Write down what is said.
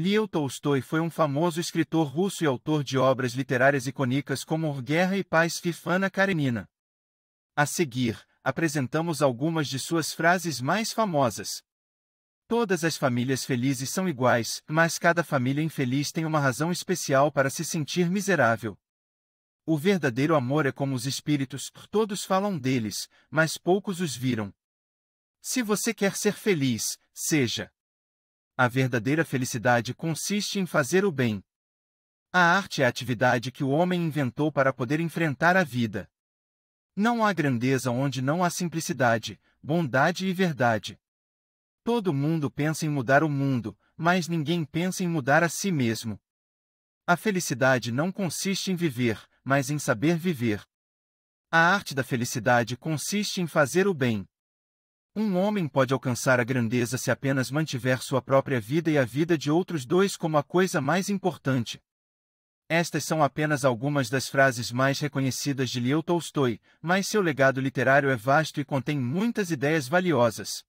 Leo Tolstói foi um famoso escritor russo e autor de obras literárias icônicas como Guerra e Paz Fifana Karenina. A seguir, apresentamos algumas de suas frases mais famosas. Todas as famílias felizes são iguais, mas cada família infeliz tem uma razão especial para se sentir miserável. O verdadeiro amor é como os espíritos, todos falam deles, mas poucos os viram. Se você quer ser feliz, seja. A verdadeira felicidade consiste em fazer o bem. A arte é a atividade que o homem inventou para poder enfrentar a vida. Não há grandeza onde não há simplicidade, bondade e verdade. Todo mundo pensa em mudar o mundo, mas ninguém pensa em mudar a si mesmo. A felicidade não consiste em viver, mas em saber viver. A arte da felicidade consiste em fazer o bem. Um homem pode alcançar a grandeza se apenas mantiver sua própria vida e a vida de outros dois como a coisa mais importante. Estas são apenas algumas das frases mais reconhecidas de Leo Tolstói, mas seu legado literário é vasto e contém muitas ideias valiosas.